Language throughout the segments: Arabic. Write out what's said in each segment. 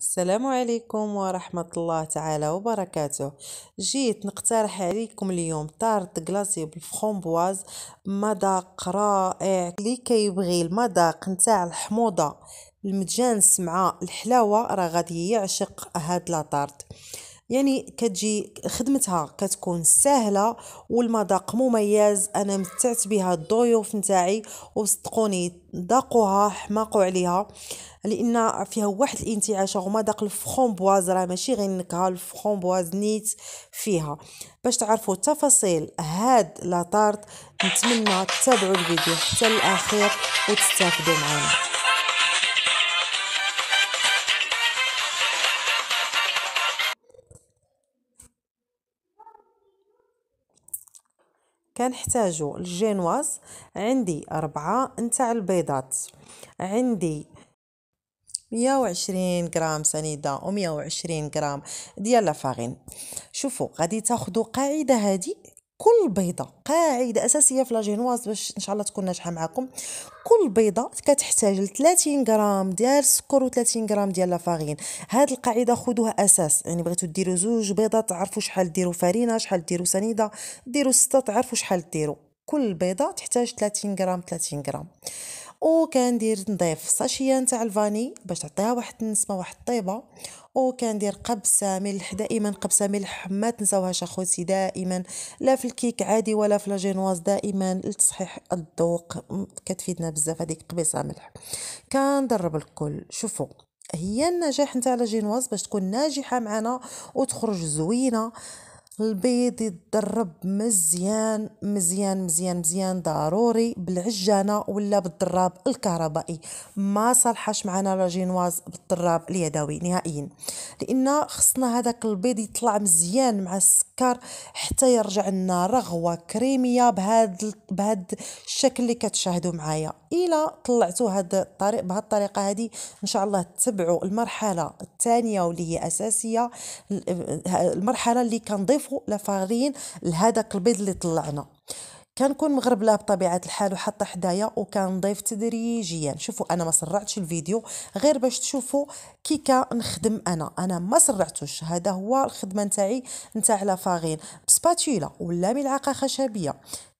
السلام عليكم ورحمة الله تعالى وبركاته جيت نقترح عليكم اليوم طارت كلاصي بالفخومبواز مذاق رائع اللي كيبغي المذاق نتاع الحموضة المتجانس مع الحلاوة راه غادي يعشق هاد لاطارت يعني كتجي خدمتها كتكون سهله والمذاق مميز انا متعت بها الضيوف نتاعي وصدقوني ذاقوها حماقوا عليها لان فيها واحد الانتعاشه ومذاق الفخومبواز راه ماشي غير النكهه الفخومبواز نيت فيها باش تعرفوا تفاصيل هاد لاطارت نتمنى تتابعوا الفيديو حتى الاخير وتستافدوا معنا كنحتاجو الجينواز عندي أربعة نتاع البيضات عندي 120 غرام سنيده و120 غرام ديال لافارين شوفوا غادي تاخذوا قاعده هذه كل بيضه قاعده اساسيه في لاجينواز باش ان شاء الله تكون ناجحه معكم كل بيضه كتحتاج ل 30 غرام ديال السكر و30 غرام ديال لافارين هاد القاعده خدوها اساس يعني بغيتو ديرو زوج بيضة تعرفوا شحال ديرو فارينه شحال ديرو سنيده ديرو سته تعرفوا شحال ديرو كل بيضه تحتاج 30 غرام 30 غرام وكندير نضيف ساشيه نتاع الفاني باش تعطيها واحد النسمه واحد الطيبه وكندير قبسه ملح دائما قبسه ملح ما تنساوهاش اخوتي دائما لا في الكيك عادي ولا في لاجينواز دائما لتصحيح الذوق كتفيدنا بزاف هذيك قبيصه ملح كنضرب الكل شوفوا هي النجاح نتاع لاجينواز باش تكون ناجحه معنا وتخرج زوينه البيض يتدرب مزيان مزيان مزيان مزيان ضروري بالعجانه ولا بالضراب الكهربائي ما صالحاش معنا لا جينواز بالضراب اليدوي نهائيا لان خصنا هذاك البيض يطلع مزيان مع السكر حتى يرجع لنا رغوه كريميه بهاد بهاد الشكل اللي كتشاهدوا معايا الى طلعتوا هذا الطريق بهذه الطريقه هذه ان شاء الله تتبعوا المرحله الثانيه واللي هي اساسيه المرحله اللي كنضيفوا لافارين لهذاك البيض اللي طلعنا كنكون مغربله بطبيعه الحال وحاطه حدايا وكنضيف تدريجيا شوفوا انا ما سرعتش الفيديو غير باش تشوفوا كي كنخدم انا انا ما سرعتوش هذا هو الخدمه نتاعي نتاع لافاغين بسباتيلا ولا ملعقه خشبيه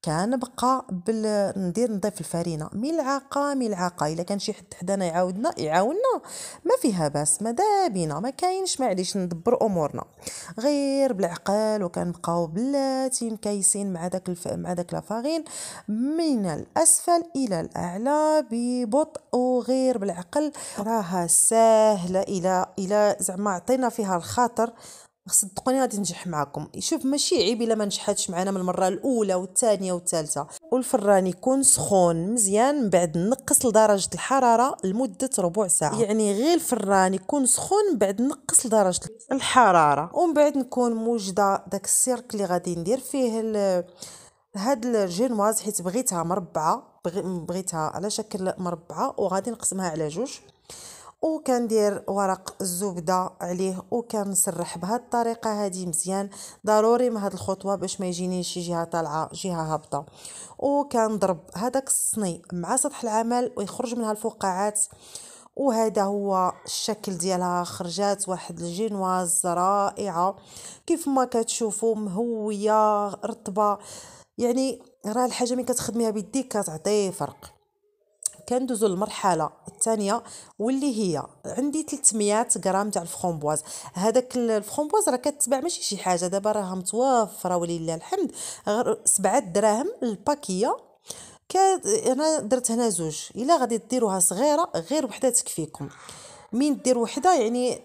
كنبقى بال ندير نضيف الفرينه ملعقه ملعقه الا كان شي حد حدانا يعاودنا يعاوننا ما فيها باس ما دابينا ما كاينش معليش ندبر امورنا غير بالعقل وكنبقاو بلاتين مكيسين مع داك الف... مع داك لافارين من الاسفل الى الاعلى ببطء وغير بالعقل راها ساهله الى الى زعما عطينا فيها الخاطر صدقوني غادي ننجح معكم شوف ماشي عيب الا ما نجحاتش معنا من المره الاولى والثانيه والثالثه والفران يكون سخون مزيان من بعد نقص لدرجه الحراره لمده ربع ساعه يعني غير الفران يكون سخون من بعد نقص لدرجه الحراره ومن بعد نكون موجده داك السيرك اللي غادي ندير فيه هاد الجينواز حيت بغيتها مربعه بغيتها على شكل مربعه وغادي نقسمها على جوج وكندير ورق الزبده عليه وكنسرح بهذه الطريقه هذه مزيان ضروري من هذه الخطوه باش ما يجينيش شي جهه طالعه جهه هابطه وكنضرب هذاك الصني مع سطح العمل ويخرج منها الفقاعات وهذا هو الشكل ديالها خرجات واحد الجينواز رائعه كيف ما كتشوفوا مهويه رطبه يعني راه الحاجه ملي كتخدميها بيديك كتعطي فرق كندوزو للمرحله الثانيه واللي هي عندي 300 غرام تاع الفرومبواز هذاك الفرومبواز راه كتباع ماشي شي حاجه دابا راها متوفره ولله الحمد غير 7 دراهم الباكيه انا درت هنا زوج الا غادي ديروها صغيره غير وحده تكفيكم من دير وحده يعني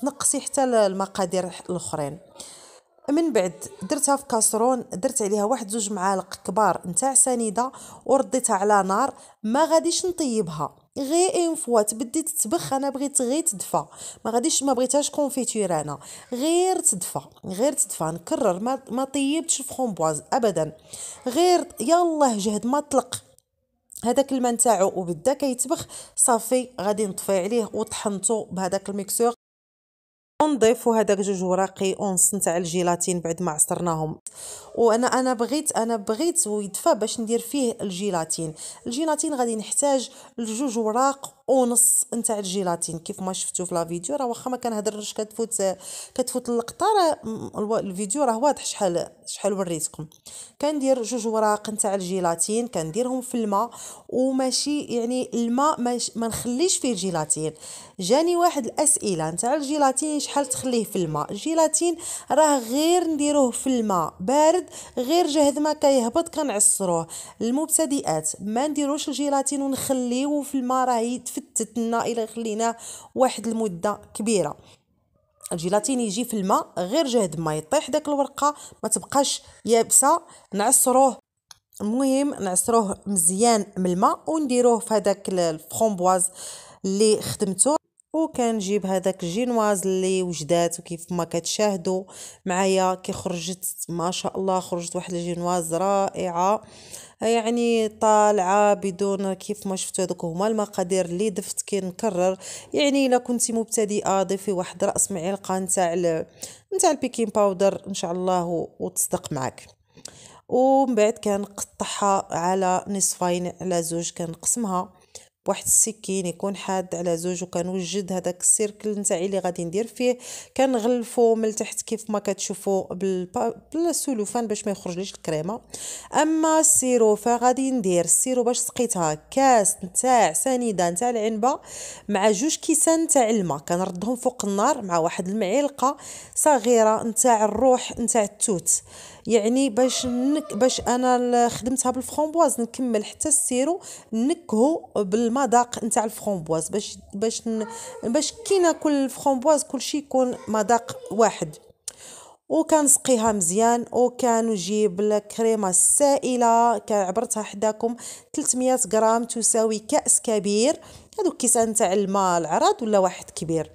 تنقصي حتى المقادير الاخرين من بعد درتها في كاسرون درت عليها واحد زوج معالق كبار نتاع سنيده ورديتها على نار ما غاديش نطيبها غير اون فوا تبدي تتبخ انا بغيت غير تدفى ما غاديش ما بغيتهاش كونفيتير انا غير تدفى غير تدفى نكرر ما, ما طيبتش الفرومبواز ابدا غير يلاه جهد ما طلق هذاك الماء نتاعو وبدا كيتبخ صافي غادي نطفي عليه وطحنته بهذاك الميكسور ونضيفوا هذاك جوج وراقي اونس نتاع الجيلاتين بعد ما عصرناهم وانا انا بغيت انا بغيت ويدفى باش ندير فيه الجيلاتين الجيلاتين غادي نحتاج لجوج وراق ونص نتاع الجيلاتين كيف ما شفتوا في لا فيديو راه واخا ما كنهضرش كتفوت كتفوت اللقطه راه الفيديو راه واضح شحال شحال وريتكم كندير جوج وراق نتاع الجيلاتين كنديرهم في الماء وماشي يعني الماء ما نخليش فيه الجيلاتين جاني واحد الاسئله نتاع الجيلاتين شحال تخليه في الماء الجيلاتين راه غير نديروه في الماء بارد غير جهد ما كيهبط كنعصروه المبتدئات ما نديروش الجيلاتين ونخليه في الماء راه تتنا الا خليناه واحد المده كبيره الجيلاتين يجي في الماء غير جهد ما يطيح داك الورقه ما تبقاش يابسه نعصروه المهم نعصروه مزيان من الماء ونديروه في هذاك الفرومبواز اللي خدمته وكنجيب هذاك الجينواز اللي وجدات وكيف ما كتشاهدوا معايا كي خرجت ما شاء الله خرجت واحد الجينواز رائعه يعني طالعه بدون كيف ما شفتوا هذوك هما المقادير اللي ضفت كنكرر يعني الا كنتي مبتدئه ضيفي واحد راس معلقه نتاع نتاع البيكين باودر ان شاء الله وتصدق معك ومن بعد كنقطعها على نصفين على زوج كنقسمها واحد السكين يكون حاد على زوج وكنوجد هذاك السيركل نتاعي اللي غادي ندير فيه كنغلفو من التحت كيف ما كتشوفوا بالسلوفان باش ما يخرجليش الكريمه اما السيرو فغادي ندير السيرو باش سقيتها كاس نتاع سنيده نتاع العنبه مع جوج كيسان نتاع الماء كنردهم فوق النار مع واحد المعلقه صغيره نتاع الروح نتاع التوت يعني باش نك باش انا خدمتها بالفرومبواز نكمل حتى السيرو نكهو بالمذاق نتاع الفرومبواز باش باش باش كي ناكل الفرومبواز كلشي يكون مذاق واحد كنسقيها مزيان نجيب الكريمه السائله كعبرتها حداكم 300 غرام تساوي كاس كبير هذوك كيسان تاع الماء العراض ولا واحد كبير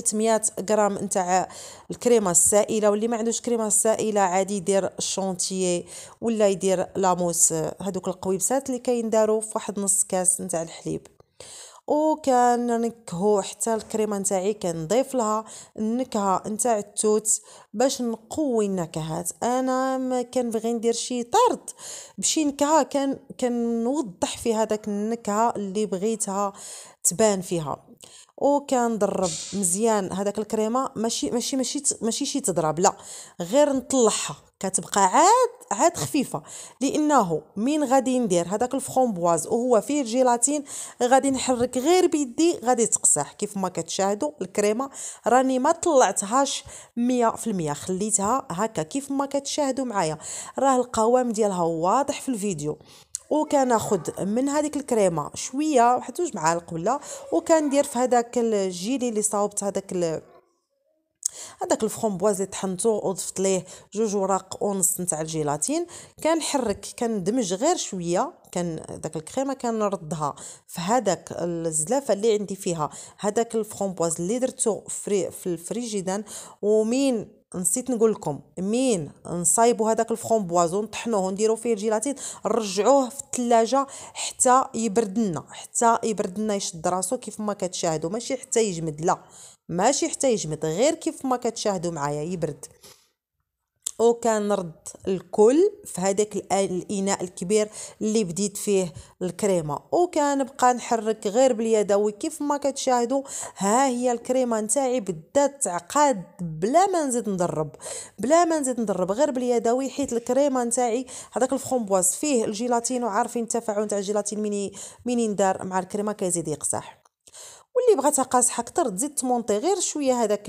300 غرام نتاع الكريمه السائله واللي ما عندوش كريمه سائله عادي يدير الشونتيي ولا يدير لاموس هذوك القويبسات اللي داروا في واحد نص كاس نتاع الحليب نكهو حتى الكريمه نتاعي كنضيف لها النكهه نتاع التوت باش نقوي النكهات انا ما كنبغي ندير شي طرد بشي نكهه كان كنوضح في هذاك النكهه اللي بغيتها تبان فيها وكنضرب مزيان هذاك الكريمه ماشي ماشي ماشي ماشي شي تضرب لا غير نطلعها كتبقى عاد عاد خفيفه لانه من غادي ندير هذاك الفخومبواز وهو فيه الجيلاتين غادي نحرك غير بيدي غادي تقصح كيف ما كتشاهدوا الكريمه راني ما طلعتهاش 100% خليتها هكا كيف ما كتشاهدوا معايا راه القوام ديالها واضح في الفيديو وكناخد من هذيك الكريمه شويه واحد جوج معالق ولا وكندير في هذاك الجيلي اللي صاوبت هذاك هذاك الفرومبواز اللي طحنته وضفت ليه جوج وراق ونص نتاع الجيلاتين كنحرك كندمج غير شويه كان داك الكريمه كنردها في هذاك الزلافه اللي عندي فيها هذاك الفرومبواز اللي درته في الفريجيدان ومين نسيت نقول لكم مين نصايبوا هذاك الفرومبوازو نطحنوه ونديروا فيه الجيلاتين نرجعوه في الثلاجه حتى يبرد لنا حتى يبرد لنا يشد راسو كيف ما كتشاهدوا ماشي حتى يجمد لا ماشي حتى يجمد غير كيف ما كتشاهدوا معايا يبرد رد الكل في هذاك الاناء الكبير اللي بديت فيه الكريمه بقى نحرك غير باليدوي كيف ما كتشاهدوا ها هي الكريمه نتاعي بدات تعقد بلا ما نزيد نضرب بلا ما نزيد نضرب غير باليدوي حيت الكريمه نتاعي هذاك الفرومبواز فيه الجيلاتين وعارفين التفاعل تاع الجيلاتين مني منين دار مع الكريمه كيزيد يقصح واللي بغاتها قاصحه اكثر تزيد تمونطي غير شويه هذاك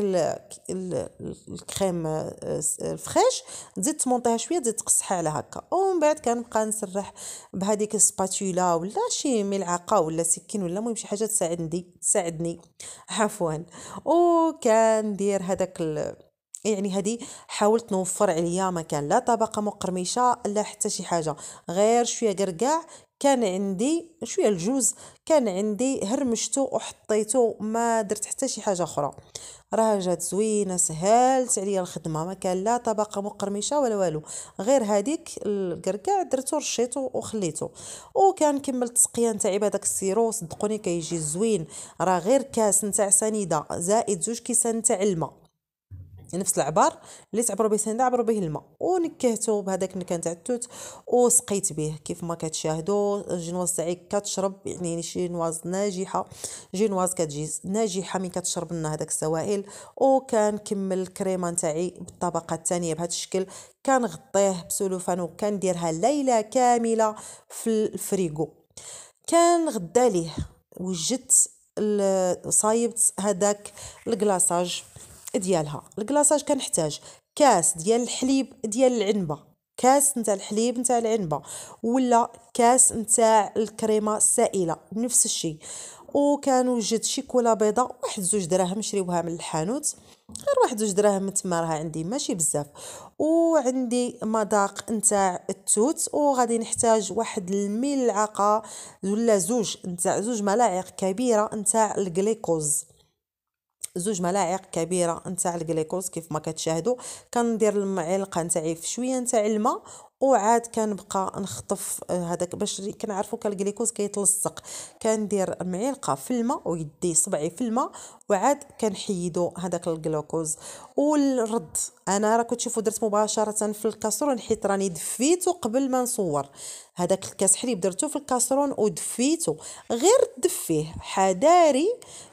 الكريم آه، آه، الفريش تزيد تمونطيها شويه تزيد تقصحها على هكا ومن بعد كنبقى نسرح بهذيك السباتولا ولا شي ملعقه ولا سكين ولا المهم شي حاجه تساعدني تساعدني عفوا وكندير هذاك يعني هذه حاولت نوفر عليا ما كان لا طبقه مقرمشه لا حتى شي حاجه غير شويه كركاع كان عندي شويه الجوز كان عندي هرمشته وحطيته ما درت حتى شي حاجه اخرى راه جات زوينه سهلت عليا الخدمه ما كان لا طبقه مقرمشه ولا والو غير هذيك الكركاع درتو رشيتو وخليته وكان كمل التسقيه نتاع بهذاك السيرو صدقوني كيجي زوين راه غير كاس نتاع سنيده زائد زوج كيسان نتاع الماء يعني نفس العبار اللي تعبروا به السنيده عبروا به الماء ونكهته بهذاك النكهه تاع التوت وسقيت به كيف ما كتشاهدوا الجينواز تاعي كتشرب يعني جينواز ناجحه جينواز كتجي ناجحه من كتشرب لنا هذاك السوائل كمل الكريمه تاعي بالطبقه الثانيه بهذا الشكل كنغطيه بسلوفان ديرها ليله كامله في الفريغو كنغدا ليه وجدت صايبت هذاك الكلاصاج ديالها الكلاصاج كنحتاج كاس ديال الحليب ديال العنبه كاس نتاع الحليب نتاع العنبه ولا كاس نتاع الكريمه السائله نفس الشيء وكنوجد شيكولا بيضاء واحد زوج دراهم شريوها من الحانوت غير واحد زوج دراهم تما راه عندي ماشي بزاف وعندي مذاق نتاع التوت وغادي نحتاج واحد الملعقه ولا زوج نتاع زوج ملاعق كبيره نتاع الجليكوز زوج ملاعق كبيره نتاع الجليكوز كيف ما كتشاهدوا كندير المعلقه نتاعي في شويه نتاع الماء وعاد كنبقى نخطف آه، هذاك باش كنعرفوا كالجليكوز كيتلصق كندير معلقه في الماء ويدي صبعي في الماء وعاد كنحيدو هذاك الجلوكوز والرد انا كنت تشوفوا درت مباشره في الكاسرون حيت راني دفيتو قبل ما نصور هذاك الكاس حليب درتو في الكاسرون ودفيتو غير دفيه حذاري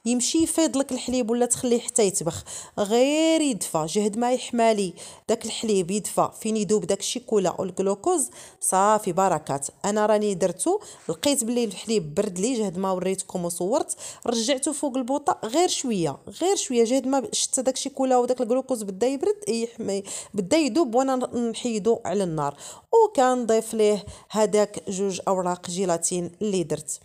يمشي يفيض لك الحليب ولا تخليه حتى يتبخ غير يدفى جهد ما يحمالي داك الحليب يدفى فين يدوب داك الشيكولا والجلوكوز صافي بركات انا راني درتو لقيت بلي الحليب برد لي جهد ما وريتكم وصورت رجعته فوق البوطه غير شويه شويه غير شويه جهد ما شتا داكشي كولا وداك الجلوكوز بدا يبرد إيه، بدا يذوب وانا نحيدو على النار وكنضيف ليه هذاك جوج اوراق جيلاتين اللي درت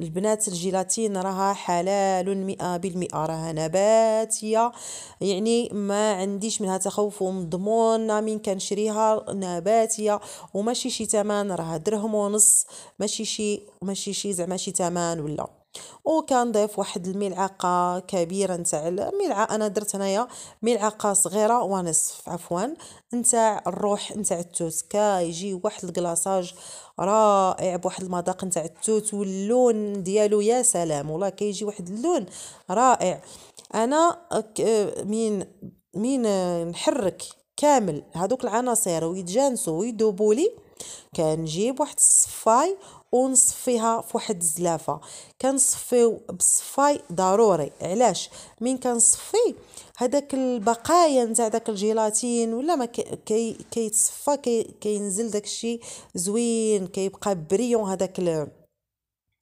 البنات الجيلاتين راها حلال مئة بالمئة راها نباتية يعني ما عنديش منها تخوف ومضمون من كنشريها نباتية وماشي شي تمان راها درهم ونص ماشي شي ماشي شي زعما شي تمان ولا ضيف واحد الملعقه كبيره نتاع الملعقه انا درت هنايا ملعقه صغيره ونصف عفوا نتاع الروح نتاع التوت كيجي واحد الكلاصاج رائع بواحد المذاق نتاع التوت واللون ديالو يا سلام والله كيجي واحد اللون رائع انا من من نحرك كامل هذوك العناصر ويتجانسوا ويذوبوا لي كنجيب واحد الصفاي ونصفيها في واحد الزلافه كنصفيو بصفاي ضروري علاش من كنصفي هذاك البقايا نتاع داك الجيلاتين ولا ما كيتصفى كي كي كينزل داك الشيء زوين كيبقى بريون هذاك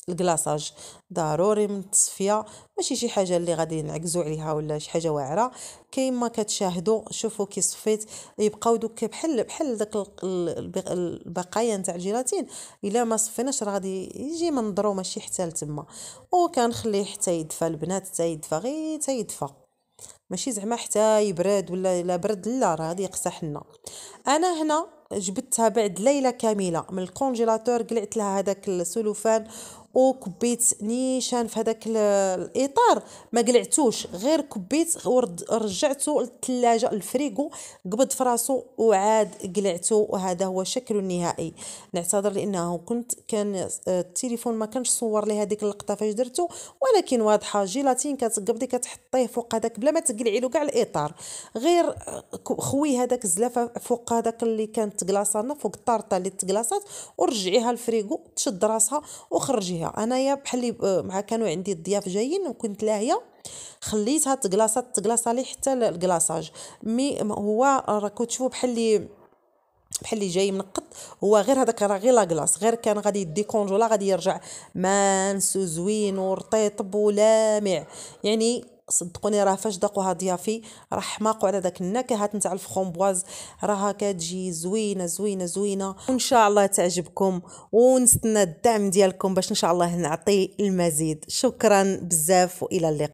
الكلاصاج ضروري من التصفيه ماشي شي حاجه اللي غادي نعكزوا عليها ولا شي حاجه واعره كيما كتشاهدوا شوفوا كي صفيت يبقاو دوك بحال بحال داك البقايا نتاع الجيلاتين الا ما صفيناش راه غادي يجي منظرو ماشي حتى لتما وكنخليه حتى يدفى البنات حتى يدفى غير حتى يدفى ماشي زعما حتى يبرد ولا لا برد لا راه غادي يقسح لنا انا هنا جبتها بعد ليله كامله من الكونجيلاتور قلعت لها هذاك السلوفان وكبيت نيشان في هذاك الاطار ما قلعتوش غير كبيت ورجعته للثلاجه الفريغو قبض فراسو وعاد قلعته وهذا هو شكله النهائي نعتذر لانه كنت كان آه، التليفون ما كانش صور لي هذيك اللقطه فاش درته ولكن واضحه جيلاتين كتقبضي كتحطيه فوق هذاك بلا ما تقلعي له كاع الاطار غير آه، خوي هذاك الزلافه فوق هذاك اللي كانت كلاصانه فوق الطارطه اللي تكلاصات ورجعيها للفريغو تشد راسها وخرجيها فيها انايا بحال آه، مع كانوا عندي الضياف جايين وكنت لاهيه خليتها تكلاصا تكلاصا لي حتى الكلاصاج مي هو راكو تشوفوا بحال لي بحال اللي جاي منقط هو غير هذاك راه غير لاكلاص غير كان غادي يدي كونجولا غادي يرجع مانس وزوين ورطيطب ولامع يعني صدقوني راه فاش داقوها ضيافي راه حماقوا على داك النكهات نتاع الفخومبواز راها كتجي زوينه زوينه زوينه وان شاء الله تعجبكم ونستنى الدعم ديالكم باش ان شاء الله نعطي المزيد شكرا بزاف والى اللقاء